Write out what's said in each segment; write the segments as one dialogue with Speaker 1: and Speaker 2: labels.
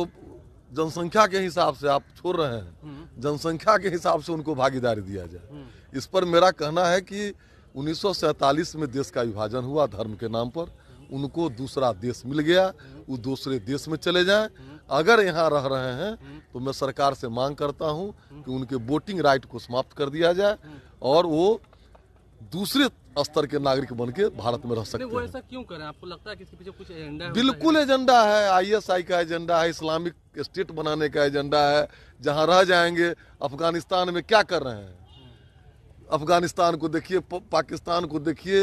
Speaker 1: उनको जनसंख्या के हिसाब से आप छोड़ रहे हैं हम्म। जनसंख्या के हिसाब से उनको भागीदारी दिया जाए हम्म। इस पर मेरा कहना है कि उन्नीस में देश का विभाजन हुआ धर्म के नाम पर उनको दूसरा देश मिल गया वो दूसरे देश में चले जाएं अगर यहाँ रह रहे हैं तो मैं सरकार से मांग करता हूँ कि उनके वोटिंग राइट को समाप्त कर दिया जाए हम्म। और वो दूसरे स्तर के नागरिक बन के भारत में रह सकते हैं। वो ऐसा क्यों करें आपको लगता है कि पीछे कुछ एजेंडा है बिल्कुल एजेंडा है आईएसआई का एजेंडा है इस्लामिक स्टेट बनाने का एजेंडा है जहां रह जाएंगे अफगानिस्तान में क्या कर रहे हैं अफगानिस्तान को देखिए पाकिस्तान को देखिए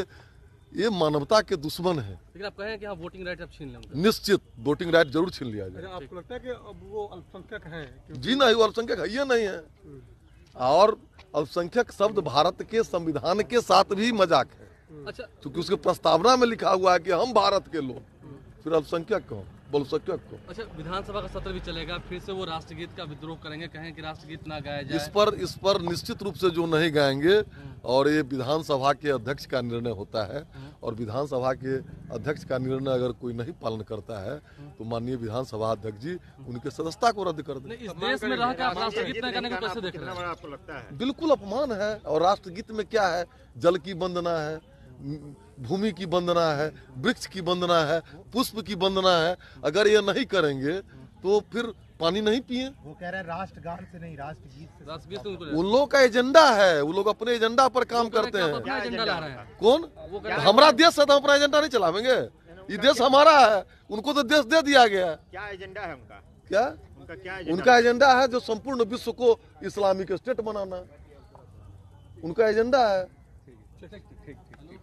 Speaker 1: ये मानवता के दुश्मन है लेकिन आप कहें कि हाँ वोटिंग राइट अब छीन लेंगे निश्चित वोटिंग राइट जरूर छीन लिया जाए आपको लगता है कि अब वो अल्पसंख्यक है जी नहीं वो अल्पसंख्यक है ये नहीं है और अल्पसंख्यक शब्द भारत के संविधान के साथ भी मजाक है अच्छा क्योंकि उसके प्रस्तावना में लिखा हुआ है कि हम भारत के लोग फिर अल्पसंख्यक कौन बहुसंख्यक को अच्छा विधानसभा का सत्र भी चलेगा फिर से वो राष्ट्रगीत का विद्रोह करेंगे कहें कि राष्ट्रगीत ना गाया जाए इस पर इस पर निश्चित रूप से जो नहीं गाएंगे हम्म। और ये विधानसभा के अध्यक्ष का निर्णय होता है और विधानसभा के अध्यक्ष का निर्णय अगर कोई नहीं पालन करता है तो माननीय विधानसभा अध्यक्ष जी उनके सदस्यता को रद्द कर दे देश में बिल्कुल अपमान है और राष्ट्रगीत में क्या है जल की वंदना है भूमि की वंदना है वृक्ष की वंदना है पुष्प की वंदना है अगर ये नहीं करेंगे तो फिर पानी नहीं पिए वो कह रहे हैं राष्ट्रगान से नहीं राष्ट्रगीत उन लोग का एजेंडा है वो लोग अपने एजेंडा पर काम करते हैं कौन तो हमारा देश है तो अपना एजेंडा नहीं चलावेंगे ये देश हमारा है उनको तो देश दे दिया गया है क्या एजेंडा है उनका क्या उनका क्या उनका एजेंडा है जो संपूर्ण विश्व को इस्लामिक स्टेट बनाना उनका एजेंडा है